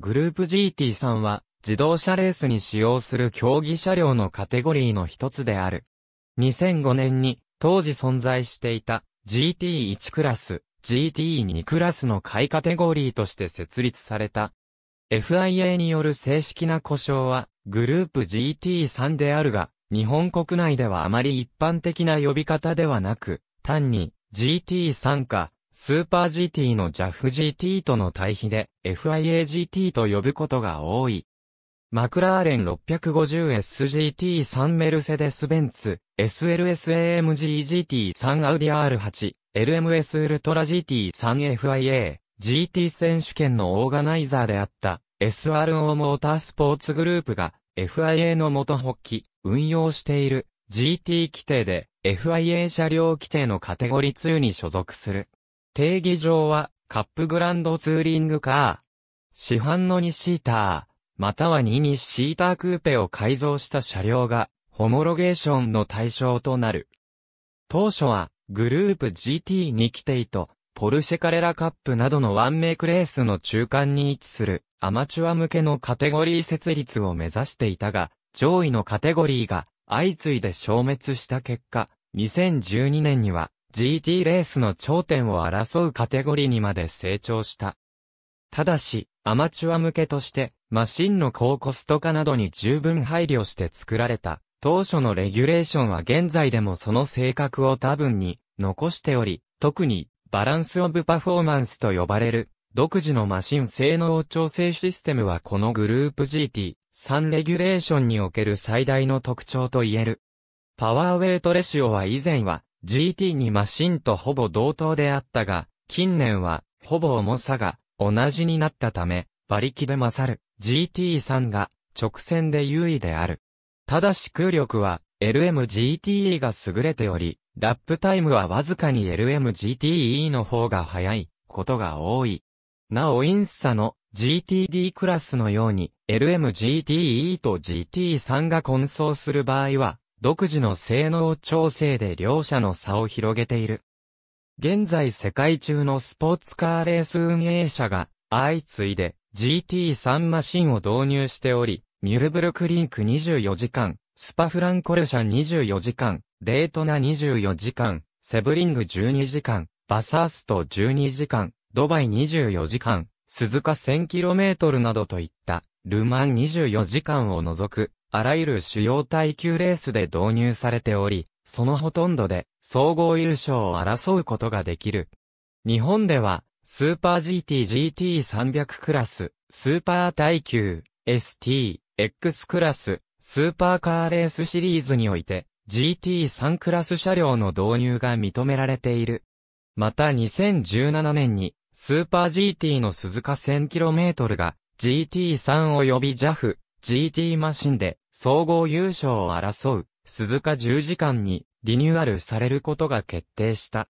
グループ GT さんは、自動車レースに使用する競技車両のカテゴリーの一つである。2005年に、当時存在していた GT1 クラス、GT2 クラスのいカテゴリーとして設立された。FIA による正式な故障は、グループ GT3 であるが、日本国内ではあまり一般的な呼び方ではなく、単に GT3 かスーパー GT の JAF-GT との対比で FIA-GT と呼ぶことが多い。マクラーレン 650SGT3 メルセデスベンツ、SLSAMGGT3 アウディ R8、LMS ウルトラ GT3FIA、GT 選手権のオーガナイザーであった SRO モータースポーツグループが FIA の元発起、運用している GT 規定で FIA 車両規定のカテゴリ2に所属する。定義上は、カップグランドツーリングカー。市販の2シーター、または2にシータークーペを改造した車両が、ホモロゲーションの対象となる。当初は、グループ GT にて定と、ポルシェカレラカップなどのワンメイクレースの中間に位置する、アマチュア向けのカテゴリー設立を目指していたが、上位のカテゴリーが、相次いで消滅した結果、2012年には、GT レースの頂点を争うカテゴリーにまで成長した。ただし、アマチュア向けとして、マシンの高コスト化などに十分配慮して作られた、当初のレギュレーションは現在でもその性格を多分に残しており、特にバランスオブパフォーマンスと呼ばれる独自のマシン性能調整システムはこのグループ GT3 レギュレーションにおける最大の特徴と言える。パワーウェイトレシオは以前は GT2 マシンとほぼ同等であったが、近年は、ほぼ重さが同じになったため、馬力で勝る GT3 が直線で優位である。ただし空力は LMGTE が優れており、ラップタイムはわずかに LMGTE の方が速いことが多い。なおインスサの GTD クラスのように LMGTE と GT3 が混走する場合は独自の性能調整で両者の差を広げている。現在世界中のスポーツカーレース運営者が相次いで GT3 マシンを導入しており、ニュルブルクリンク24時間、スパフランコルシャ24時間、デートナ24時間、セブリング12時間、バサースト12時間、ドバイ24時間、鈴鹿 1000km などといった、ルマン24時間を除く、あらゆる主要耐久レースで導入されており、そのほとんどで総合優勝を争うことができる。日本では、スーパー GTGT300 クラス、スーパー耐久、ST、X クラス、スーパーカーレースシリーズにおいて、GT3 クラス車両の導入が認められている。また2017年に、スーパー GT の鈴鹿 1000km が、GT3 及び JAF、GT マシンで総合優勝を争う鈴鹿10時間にリニューアルされることが決定した。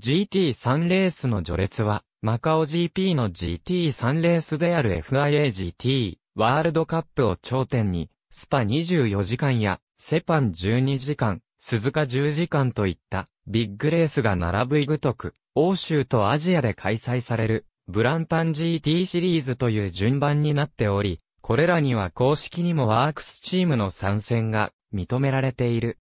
GT3 レースの序列は、マカオ GP の GT3 レースである FIAGT ワールドカップを頂点に、スパ24時間やセパン12時間、鈴鹿10時間といったビッグレースが並ぶイグトク、欧州とアジアで開催されるブランパン GT シリーズという順番になっており、これらには公式にもワークスチームの参戦が認められている。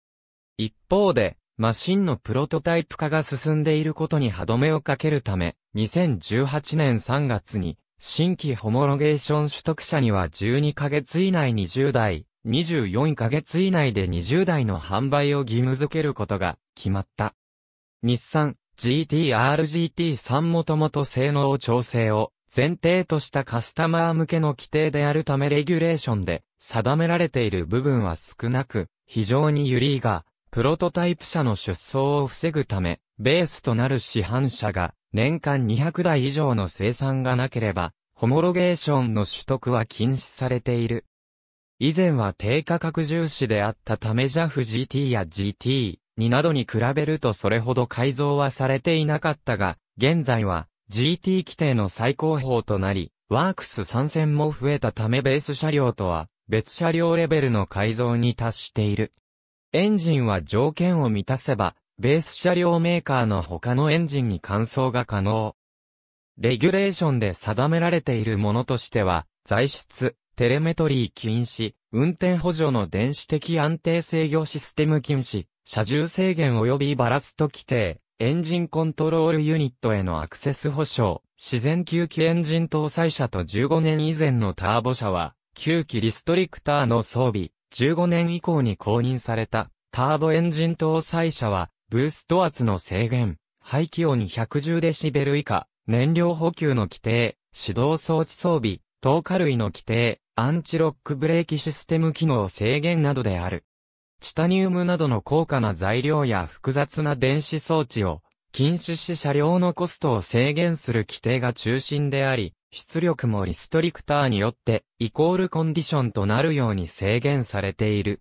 一方で、マシンのプロトタイプ化が進んでいることに歯止めをかけるため、2018年3月に、新規ホモロゲーション取得者には12ヶ月以内20台、24ヶ月以内で20台の販売を義務付けることが決まった。日産、GT-RGT3 もともと性能調整を前提としたカスタマー向けの規定であるためレギュレーションで定められている部分は少なく、非常に有り、が、プロトタイプ車の出走を防ぐため、ベースとなる市販車が年間200台以上の生産がなければ、ホモロゲーションの取得は禁止されている。以前は低価格重視であったため JAFGT や GT になどに比べるとそれほど改造はされていなかったが、現在は GT 規定の最高峰となり、ワークス参戦も増えたためベース車両とは別車両レベルの改造に達している。エンジンは条件を満たせば、ベース車両メーカーの他のエンジンに換装が可能。レギュレーションで定められているものとしては、材質、テレメトリー禁止、運転補助の電子的安定制御システム禁止、車重制限及びバラスト規定、エンジンコントロールユニットへのアクセス保証、自然吸気エンジン搭載車と15年以前のターボ車は、吸気リストリクターの装備、15年以降に公認された、ターボエンジン搭載車は、ブースト圧の制限、排気音110デシベル以下、燃料補給の規定、指導装置装備、透過類の規定、アンチロックブレーキシステム機能制限などである。チタニウムなどの高価な材料や複雑な電子装置を禁止し車両のコストを制限する規定が中心であり、出力もリストリクターによってイコールコンディションとなるように制限されている。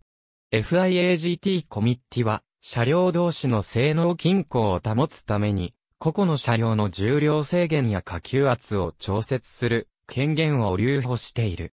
FIAGT コミッティは車両同士の性能均衡を保つために個々の車両の重量制限や下級圧を調節する権限を留保している。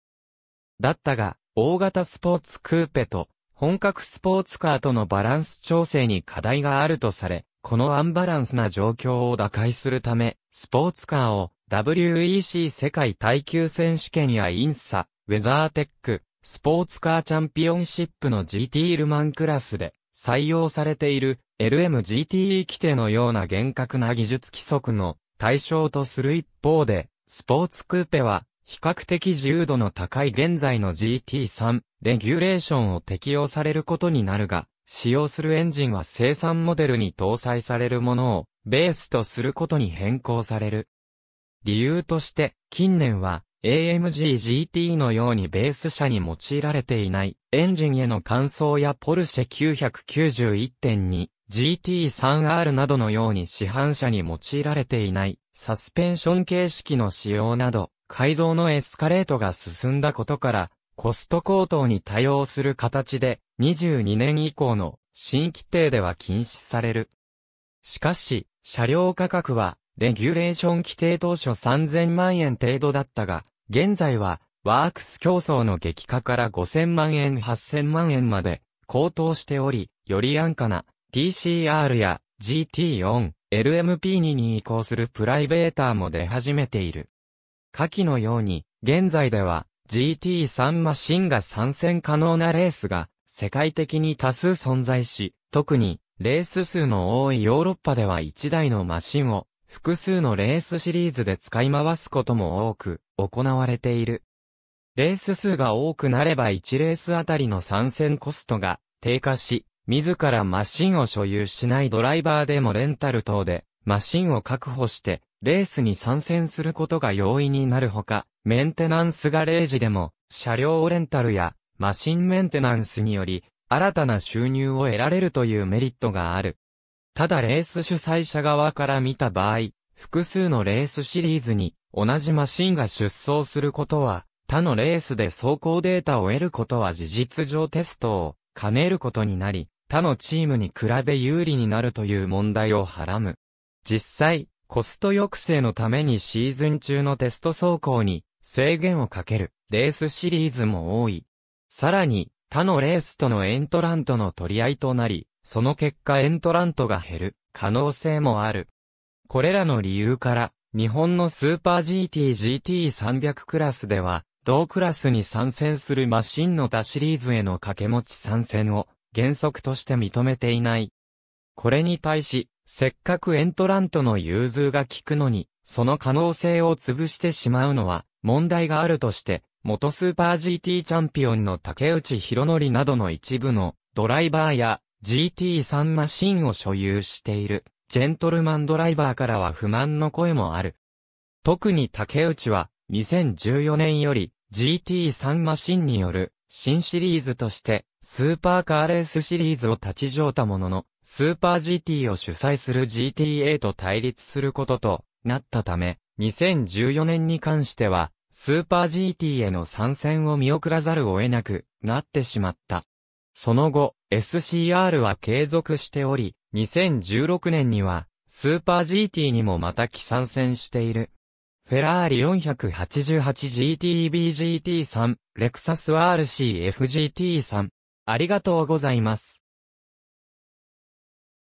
だったが、大型スポーツクーペと本格スポーツカーとのバランス調整に課題があるとされ、このアンバランスな状況を打開するため、スポーツカーを WEC 世界耐久選手権やインサ、ウェザーテック、スポーツカーチャンピオンシップの GT ルマンクラスで採用されている LMGTE 規定のような厳格な技術規則の対象とする一方で、スポーツクーペは比較的自由度の高い現在の GT3 レギュレーションを適用されることになるが、使用するエンジンは生産モデルに搭載されるものをベースとすることに変更される。理由として、近年は AMG GT のようにベース車に用いられていないエンジンへの換装やポルシェ991.2 GT3R などのように市販車に用いられていないサスペンション形式の使用など改造のエスカレートが進んだことから、コスト高騰に対応する形で、22年以降の新規定では禁止される。しかし、車両価格は、レギュレーション規定当初3000万円程度だったが、現在は、ワークス競争の激化から5000万円8000万円まで高騰しており、より安価な TCR や GT4、LMP2 に移行するプライベーターも出始めている。下記のように、現在では GT3 マシンが参戦可能なレースが世界的に多数存在し、特にレース数の多いヨーロッパでは1台のマシンを複数のレースシリーズで使い回すことも多く行われている。レース数が多くなれば1レースあたりの参戦コストが低下し、自らマシンを所有しないドライバーでもレンタル等でマシンを確保してレースに参戦することが容易になるほか、メンテナンスガレージでも、車両レンタルや、マシンメンテナンスにより、新たな収入を得られるというメリットがある。ただレース主催者側から見た場合、複数のレースシリーズに同じマシンが出走することは、他のレースで走行データを得ることは事実上テストを兼ねることになり、他のチームに比べ有利になるという問題をはらむ。実際、コスト抑制のためにシーズン中のテスト走行に制限をかけるレースシリーズも多い。さらに他のレースとのエントラントの取り合いとなり、その結果エントラントが減る可能性もある。これらの理由から、日本のスーパー GT-GT300 クラスでは、同クラスに参戦するマシンの他シリーズへの掛け持ち参戦を原則として認めていない。これに対し、せっかくエントラントの融通が効くのに、その可能性を潰してしまうのは問題があるとして、元スーパー GT チャンピオンの竹内博則などの一部のドライバーや GT3 マシンを所有しているジェントルマンドライバーからは不満の声もある。特に竹内は2014年より GT3 マシンによる新シリーズとしてスーパーカーレースシリーズを立ち上ったもののスーパー GT を主催する GTA と対立することとなったため、2014年に関しては、スーパー GT への参戦を見送らざるを得なくなってしまった。その後、SCR は継続しており、2016年には、スーパー GT にもまた帰参戦している。フェラーリ 488GTBGT3、レクサス RCFGT3。ありがとうございます。